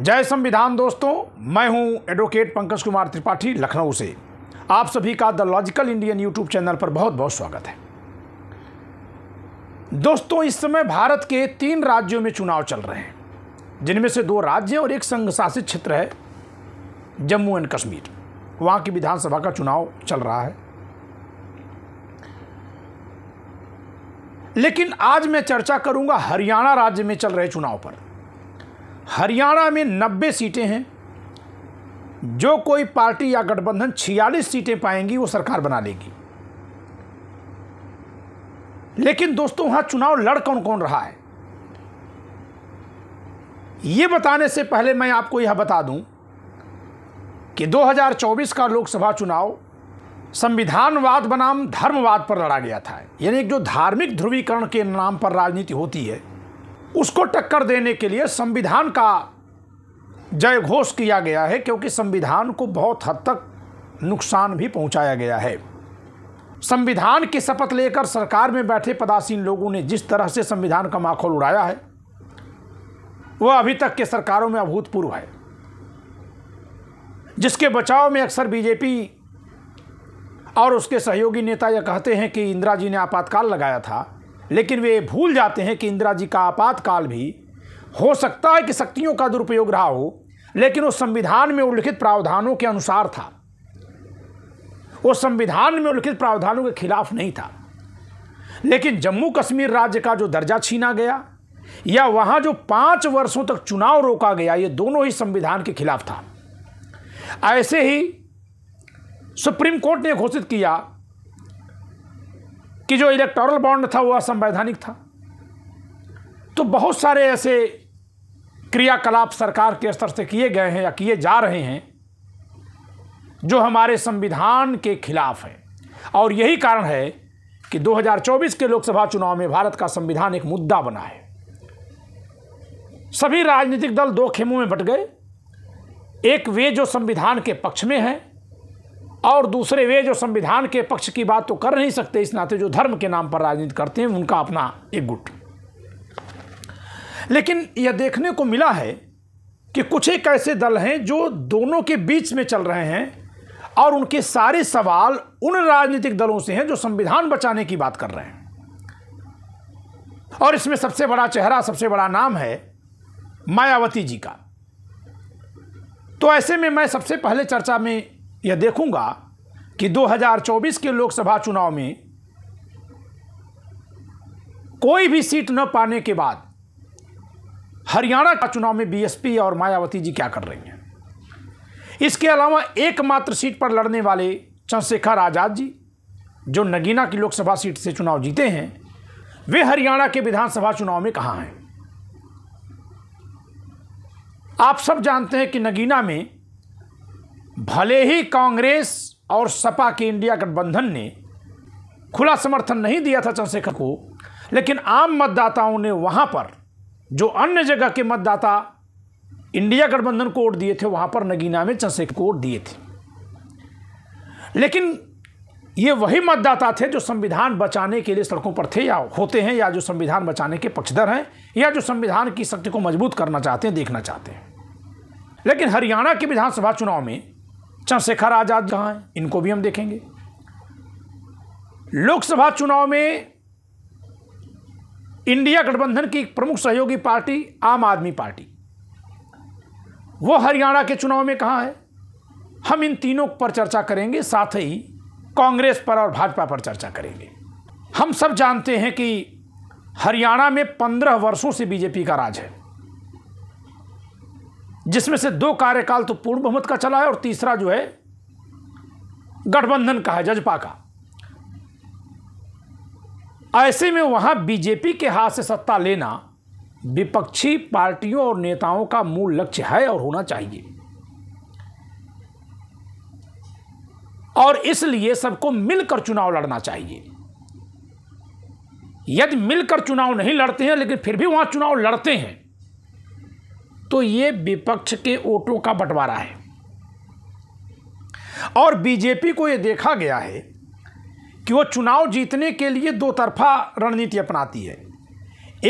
जय संविधान दोस्तों मैं हूं एडवोकेट पंकज कुमार त्रिपाठी लखनऊ से आप सभी का the logical Indian YouTube channel पर बहुत बहुत स्वागत है दोस्तों इस समय भारत के तीन राज्यों में चुनाव चल रहे हैं जिनमें से दो राज्य और एक संघ शासित क्षेत्र है जम्मू एंड कश्मीर वहाँ की विधानसभा का चुनाव चल रहा है लेकिन आज मैं चर्चा करूंगा हरियाणा राज्य में चल रहे चुनाव पर हरियाणा में 90 सीटें हैं जो कोई पार्टी या गठबंधन 46 सीटें पाएंगी वो सरकार बना लेगी लेकिन दोस्तों वहां चुनाव लड़ कौन कौन रहा है ये बताने से पहले मैं आपको यह बता दूं कि 2024 का लोकसभा चुनाव संविधानवाद बनाम धर्मवाद पर लड़ा गया था यानी जो धार्मिक ध्रुवीकरण के नाम पर राजनीति होती है उसको टक्कर देने के लिए संविधान का जय घोष किया गया है क्योंकि संविधान को बहुत हद तक नुकसान भी पहुंचाया गया है संविधान की शपथ लेकर सरकार में बैठे पदासीन लोगों ने जिस तरह से संविधान का माखौल उड़ाया है वह अभी तक के सरकारों में अभूतपूर्व है जिसके बचाव में अक्सर बीजेपी और उसके सहयोगी नेता यह कहते हैं कि इंदिरा जी ने आपातकाल लगाया था लेकिन वे भूल जाते हैं कि इंदिरा जी का आपातकाल भी हो सकता है कि शक्तियों का दुरुपयोग रहा हो लेकिन वो संविधान में उल्लिखित प्रावधानों के अनुसार था वो संविधान में उल्लिखित प्रावधानों के खिलाफ नहीं था लेकिन जम्मू कश्मीर राज्य का जो दर्जा छीना गया या वहां जो पांच वर्षों तक चुनाव रोका गया ये दोनों ही संविधान के खिलाफ था ऐसे ही सुप्रीम कोर्ट ने घोषित किया कि जो इलेक्टोरल बॉन्ड था वो असंवैधानिक था तो बहुत सारे ऐसे क्रियाकलाप सरकार के स्तर से किए गए हैं या किए जा रहे हैं जो हमारे संविधान के खिलाफ हैं और यही कारण है कि 2024 के लोकसभा चुनाव में भारत का संविधान एक मुद्दा बना है सभी राजनीतिक दल दो खेमों में बट गए एक वे जो संविधान के पक्ष में हैं और दूसरे वे जो संविधान के पक्ष की बात तो कर नहीं सकते इस नाते जो धर्म के नाम पर राजनीति करते हैं उनका अपना एक गुट लेकिन यह देखने को मिला है कि कुछ एक ऐसे दल हैं जो दोनों के बीच में चल रहे हैं और उनके सारे सवाल उन राजनीतिक दलों से हैं जो संविधान बचाने की बात कर रहे हैं और इसमें सबसे बड़ा चेहरा सबसे बड़ा नाम है मायावती जी का तो ऐसे में मैं सबसे पहले चर्चा में यह देखूंगा कि 2024 के लोकसभा चुनाव में कोई भी सीट न पाने के बाद हरियाणा का चुनाव में बीएसपी और मायावती जी क्या कर रही हैं इसके अलावा एकमात्र सीट पर लड़ने वाले चंद्रशेखर आज़ाद जी जो नगीना की लोकसभा सीट से चुनाव जीते हैं वे हरियाणा के विधानसभा चुनाव में कहाँ हैं आप सब जानते हैं कि नगीना में भले ही कांग्रेस और सपा के इंडिया गठबंधन ने खुला समर्थन नहीं दिया था चंद्रशेखर को लेकिन आम मतदाताओं ने वहाँ पर जो अन्य जगह के मतदाता इंडिया गठबंधन को वोट दिए थे वहाँ पर नगीना में चंद्रशेखर को वोट दिए थे लेकिन ये वही मतदाता थे जो संविधान बचाने के लिए सड़कों पर थे या होते हैं या जो संविधान बचाने के पक्षधर हैं या जो संविधान की शक्ति को मजबूत करना चाहते हैं देखना चाहते हैं लेकिन हरियाणा के विधानसभा चुनाव में चंद्रशेखर आज़ाद कहाँ हैं इनको भी हम देखेंगे लोकसभा चुनाव में इंडिया गठबंधन की एक प्रमुख सहयोगी पार्टी आम आदमी पार्टी वो हरियाणा के चुनाव में कहाँ है हम इन तीनों पर चर्चा करेंगे साथ ही कांग्रेस पर और भाजपा पर चर्चा करेंगे हम सब जानते हैं कि हरियाणा में पंद्रह वर्षों से बीजेपी का राज है जिसमें से दो कार्यकाल तो पूर्ण बहुमत का चला है और तीसरा जो है गठबंधन का है जजपा का ऐसे में वहां बीजेपी के हाथ से सत्ता लेना विपक्षी पार्टियों और नेताओं का मूल लक्ष्य है और होना चाहिए और इसलिए सबको मिलकर चुनाव लड़ना चाहिए यदि मिलकर चुनाव नहीं लड़ते हैं लेकिन फिर भी वहां चुनाव लड़ते हैं तो ये विपक्ष के वोटों का बंटवारा है और बीजेपी को ये देखा गया है कि वो चुनाव जीतने के लिए दो तरफा रणनीति अपनाती है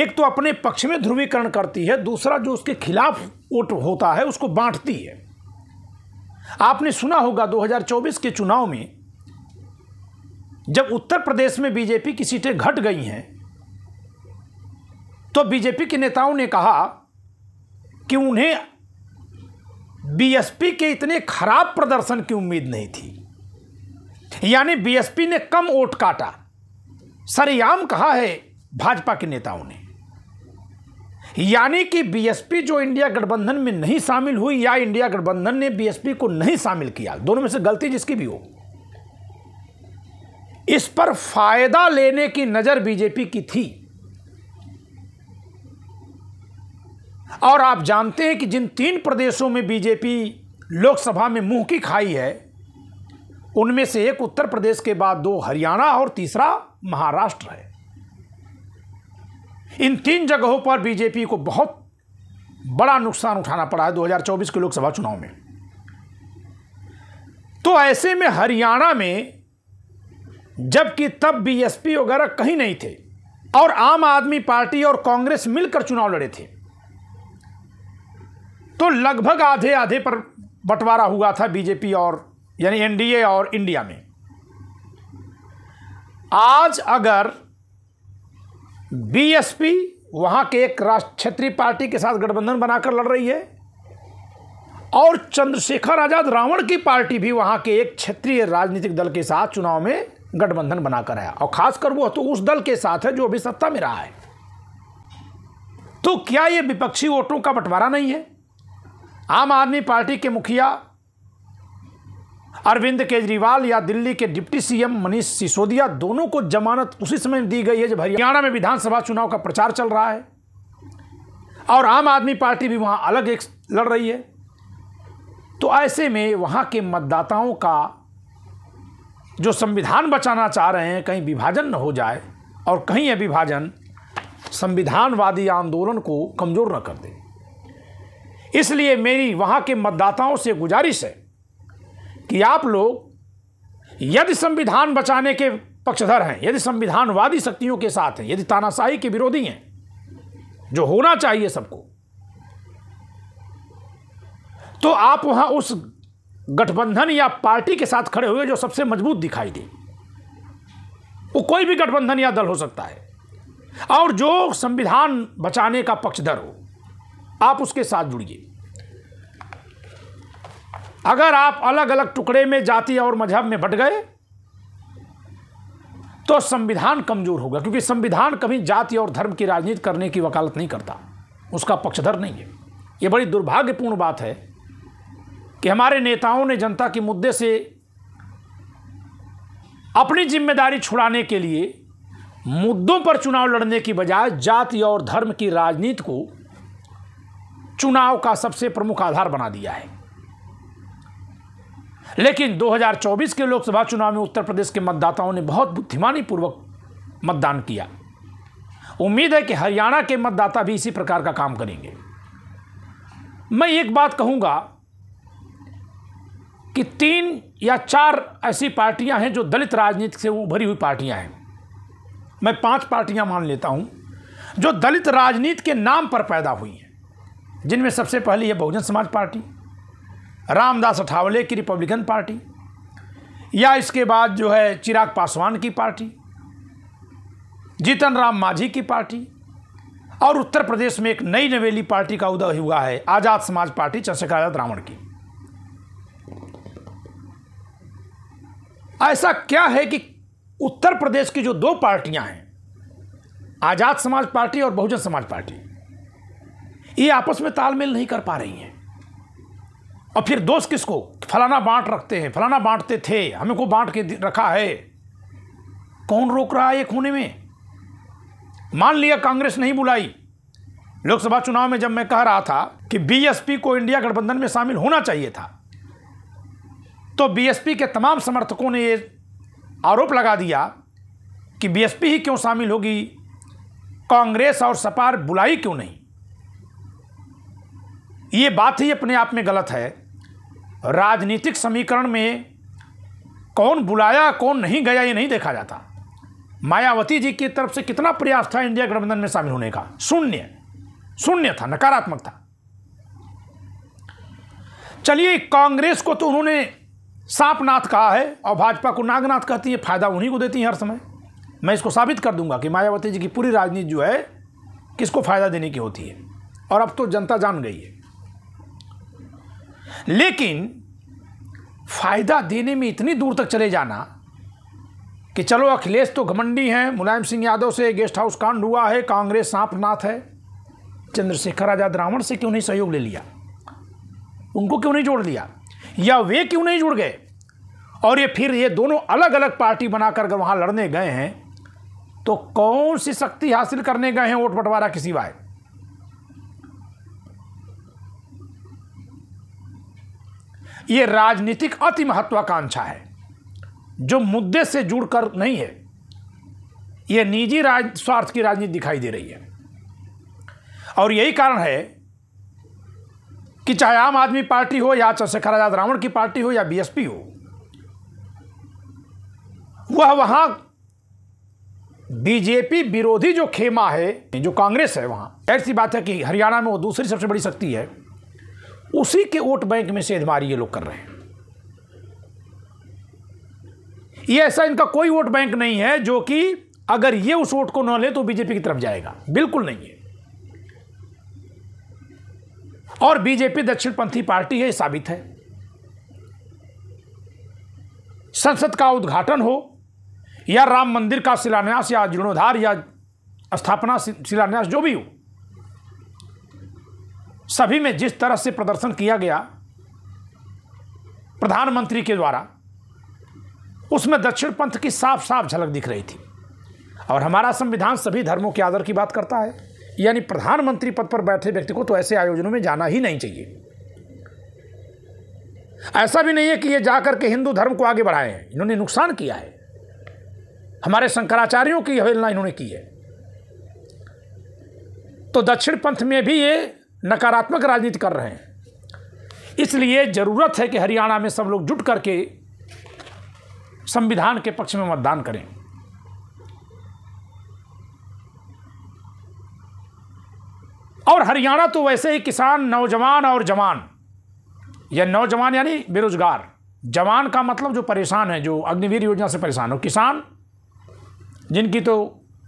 एक तो अपने पक्ष में ध्रुवीकरण करती है दूसरा जो उसके खिलाफ वोट होता है उसको बांटती है आपने सुना होगा 2024 के चुनाव में जब उत्तर प्रदेश में बीजेपी की सीटें घट गई हैं तो बीजेपी के नेताओं ने कहा कि उन्हें बीएसपी के इतने खराब प्रदर्शन की उम्मीद नहीं थी यानी बीएसपी ने कम वोट काटा सरेआम कहा है भाजपा के नेताओं ने यानी कि बीएसपी जो इंडिया गठबंधन में नहीं शामिल हुई या इंडिया गठबंधन ने बीएसपी को नहीं शामिल किया दोनों में से गलती जिसकी भी हो इस पर फायदा लेने की नजर बीजेपी की थी और आप जानते हैं कि जिन तीन प्रदेशों में बीजेपी लोकसभा में मुंह की खाई है उनमें से एक उत्तर प्रदेश के बाद दो हरियाणा और तीसरा महाराष्ट्र है इन तीन जगहों पर बीजेपी को बहुत बड़ा नुकसान उठाना पड़ा है 2024 के लोकसभा चुनाव में तो ऐसे में हरियाणा में जबकि तब बीएसपी वगैरह कहीं नहीं थे और आम आदमी पार्टी और कांग्रेस मिलकर चुनाव लड़े थे तो लगभग आधे आधे पर बंटवारा हुआ था बीजेपी और यानी एनडीए और इंडिया में आज अगर बीएसपी वहां के एक राष्ट्र क्षेत्रीय पार्टी के साथ गठबंधन बनाकर लड़ रही है और चंद्रशेखर आज़ाद रावण की पार्टी भी वहां के एक क्षेत्रीय राजनीतिक दल के साथ चुनाव में गठबंधन बनाकर आया और खासकर वो तो उस दल के साथ है जो अभी सत्ता में रहा है तो क्या ये विपक्षी वोटों का बंटवारा नहीं है आम आदमी पार्टी के मुखिया अरविंद केजरीवाल या दिल्ली के डिप्टी सीएम मनीष सिसोदिया दोनों को जमानत उसी समय दी गई है जब हरियाणा में विधानसभा चुनाव का प्रचार चल रहा है और आम आदमी पार्टी भी वहाँ अलग एक लड़ रही है तो ऐसे में वहाँ के मतदाताओं का जो संविधान बचाना चाह रहे हैं कहीं विभाजन न हो जाए और कहीं यह विभाजन संविधानवादी आंदोलन को कमज़ोर न कर दे इसलिए मेरी वहाँ के मतदाताओं से गुजारिश है कि आप लोग यदि संविधान बचाने के पक्षधर हैं यदि संविधानवादी शक्तियों के साथ हैं यदि तानाशाही के विरोधी हैं जो होना चाहिए सबको तो आप वहां उस गठबंधन या पार्टी के साथ खड़े हुए जो सबसे मजबूत दिखाई दे वो कोई भी गठबंधन या दल हो सकता है और जो संविधान बचाने का पक्षधर हो आप उसके साथ जुड़िए अगर आप अलग अलग टुकड़े में जाति और मजहब में बट गए तो संविधान कमजोर होगा क्योंकि संविधान कभी जाति और धर्म की राजनीति करने की वकालत नहीं करता उसका पक्षधर नहीं है ये बड़ी दुर्भाग्यपूर्ण बात है कि हमारे नेताओं ने जनता के मुद्दे से अपनी जिम्मेदारी छुड़ाने के लिए मुद्दों पर चुनाव लड़ने की बजाय जाति और धर्म की राजनीति को चुनाव का सबसे प्रमुख आधार बना दिया है लेकिन 2024 के लोकसभा चुनाव में उत्तर प्रदेश के मतदाताओं ने बहुत बुद्धिमानी पूर्वक मतदान किया उम्मीद है कि हरियाणा के मतदाता भी इसी प्रकार का काम करेंगे मैं एक बात कहूंगा कि तीन या चार ऐसी पार्टियां हैं जो दलित राजनीति से उभरी हुई पार्टियां हैं मैं पांच पार्टियां मान लेता हूं जो दलित राजनीति के नाम पर पैदा हुई हैं जिनमें सबसे पहली है बहुजन समाज पार्टी रामदास अठावले की रिपब्लिकन पार्टी या इसके बाद जो है चिराग पासवान की पार्टी जीतन राम माझी की पार्टी और उत्तर प्रदेश में एक नई नवेली पार्टी का उदय हुआ है आज़ाद समाज पार्टी चंद्रशेखर आज़ाद रावण की ऐसा क्या है कि उत्तर प्रदेश की जो दो पार्टियां हैं आज़ाद समाज पार्टी और बहुजन समाज पार्टी ये आपस में तालमेल नहीं कर पा रही हैं और फिर दोष किसको फलाना बांट रखते हैं फलाना बांटते थे हमें को बांट के रखा है कौन रोक रहा है ये खूने में मान लिया कांग्रेस नहीं बुलाई लोकसभा चुनाव में जब मैं कह रहा था कि बीएसपी को इंडिया गठबंधन में शामिल होना चाहिए था तो बीएसपी के तमाम समर्थकों ने ये आरोप लगा दिया कि बीएसपी ही क्यों शामिल होगी कांग्रेस और सपार बुलाई क्यों नहीं ये बात ही अपने आप में गलत है राजनीतिक समीकरण में कौन बुलाया कौन नहीं गया ये नहीं देखा जाता मायावती जी की तरफ से कितना प्रयास था इंडिया गठबंधन में शामिल होने का शून्य शून्य था नकारात्मक था चलिए कांग्रेस को तो उन्होंने सांपनाथ कहा है और भाजपा को नागनाथ कहती है फायदा उन्हीं को देती है हर समय मैं इसको साबित कर दूंगा कि मायावती जी की पूरी राजनीति जो है किसको फायदा देने की होती है और अब तो जनता जान गई है लेकिन फ़ायदा देने में इतनी दूर तक चले जाना कि चलो अखिलेश तो घमंडी हैं मुलायम सिंह यादव से गेस्ट हाउस कांड हुआ है कांग्रेस सांपनाथ है चंद्रशेखर आज़ाद रावण से क्यों नहीं सहयोग ले लिया उनको क्यों नहीं जोड़ लिया या वे क्यों नहीं जुड़ गए और ये फिर ये दोनों अलग अलग पार्टी बनाकर अगर वहाँ लड़ने गए हैं तो कौन सी शक्ति हासिल करने गए हैं वोट बंटवारा किसी वाय ये राजनीतिक अति महत्वाकांक्षा है जो मुद्दे से जुड़कर नहीं है ये निजी राज स्वार्थ की राजनीति दिखाई दे रही है और यही कारण है कि चाहे आम आदमी पार्टी हो या चंद्रशेखर आजाद रावण की पार्टी हो या बीएसपी हो वह वहां बीजेपी विरोधी जो खेमा है जो कांग्रेस है वहां ऐसी बात है कि हरियाणा में वो दूसरी सबसे बड़ी शक्ति है उसी के वोट बैंक में से ये लोग कर रहे हैं ये ऐसा इनका कोई वोट बैंक नहीं है जो कि अगर ये उस वोट को न ले तो बीजेपी की तरफ जाएगा बिल्कुल नहीं है और बीजेपी दक्षिणपंथी पार्टी है यह साबित है संसद का उद्घाटन हो या राम मंदिर का शिलान्यास या जीर्णोद्धार या स्थापना शिलान्यास जो भी हो सभी में जिस तरह से प्रदर्शन किया गया प्रधानमंत्री के द्वारा उसमें दक्षिण पंथ की साफ साफ झलक दिख रही थी और हमारा संविधान सभी धर्मों के आदर की बात करता है यानी प्रधानमंत्री पद पर बैठे व्यक्ति को तो ऐसे आयोजनों में जाना ही नहीं चाहिए ऐसा भी नहीं है कि ये जाकर के हिंदू धर्म को आगे बढ़ाए हैं इन्होंने नुकसान किया है हमारे शंकराचार्यों की हवेलना इन्होंने की है तो दक्षिण पंथ में भी ये नकारात्मक राजनीति कर रहे हैं इसलिए ज़रूरत है कि हरियाणा में सब लोग जुट करके संविधान के पक्ष में मतदान करें और हरियाणा तो वैसे ही किसान नौजवान और जवान या नौजवान यानी बेरोजगार जवान का मतलब जो परेशान है जो अग्निवीर योजना से परेशान हो किसान जिनकी तो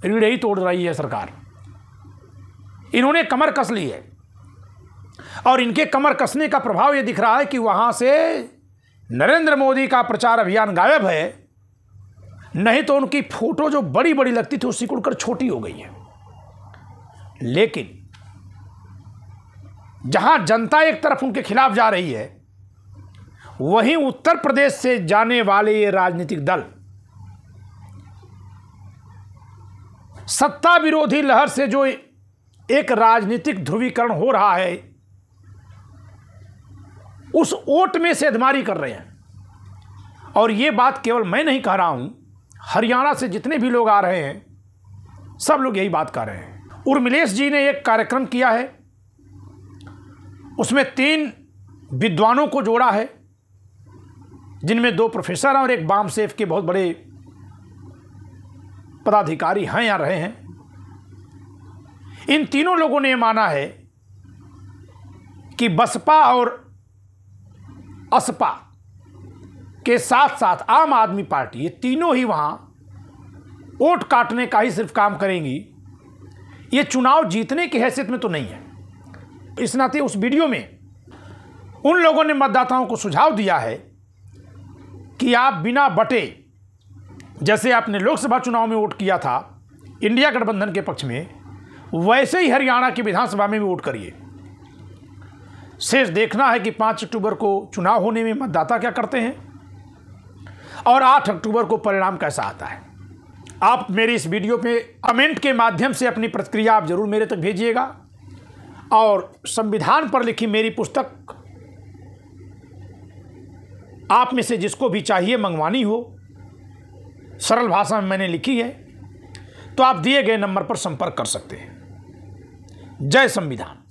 रीढ़ ही तोड़ रही है सरकार इन्होंने कमर कस ली है और इनके कमर कसने का प्रभाव ये दिख रहा है कि वहाँ से नरेंद्र मोदी का प्रचार अभियान गायब है नहीं तो उनकी फोटो जो बड़ी बड़ी लगती थी वो कुड़कर छोटी हो गई है लेकिन जहां जनता एक तरफ उनके खिलाफ जा रही है वहीं उत्तर प्रदेश से जाने वाले ये राजनीतिक दल सत्ता विरोधी लहर से जो एक राजनीतिक ध्रुवीकरण हो रहा है उस ओट में सेधमारी कर रहे हैं और ये बात केवल मैं नहीं कह रहा हूँ हरियाणा से जितने भी लोग आ रहे हैं सब लोग यही बात कह रहे हैं उर्मिलेश जी ने एक कार्यक्रम किया है उसमें तीन विद्वानों को जोड़ा है जिनमें दो प्रोफेसर हैं और एक बाम सेफ के बहुत बड़े पदाधिकारी हैं या रहे हैं इन तीनों लोगों ने माना है कि बसपा और असपा के साथ साथ आम आदमी पार्टी ये तीनों ही वहाँ वोट काटने का ही सिर्फ काम करेंगी ये चुनाव जीतने की हैसियत में तो नहीं है इस नाते उस वीडियो में उन लोगों ने मतदाताओं को सुझाव दिया है कि आप बिना बटे जैसे आपने लोकसभा चुनाव में वोट किया था इंडिया गठबंधन के पक्ष में वैसे ही हरियाणा की विधानसभा में भी वोट करिए शेष देखना है कि पाँच अक्टूबर को चुनाव होने में मतदाता क्या करते हैं और आठ अक्टूबर को परिणाम कैसा आता है आप मेरी इस वीडियो पे कमेंट के माध्यम से अपनी प्रतिक्रिया आप जरूर मेरे तक भेजिएगा और संविधान पर लिखी मेरी पुस्तक आप में से जिसको भी चाहिए मंगवानी हो सरल भाषा में मैंने लिखी है तो आप दिए गए नंबर पर संपर्क कर सकते हैं जय संविधान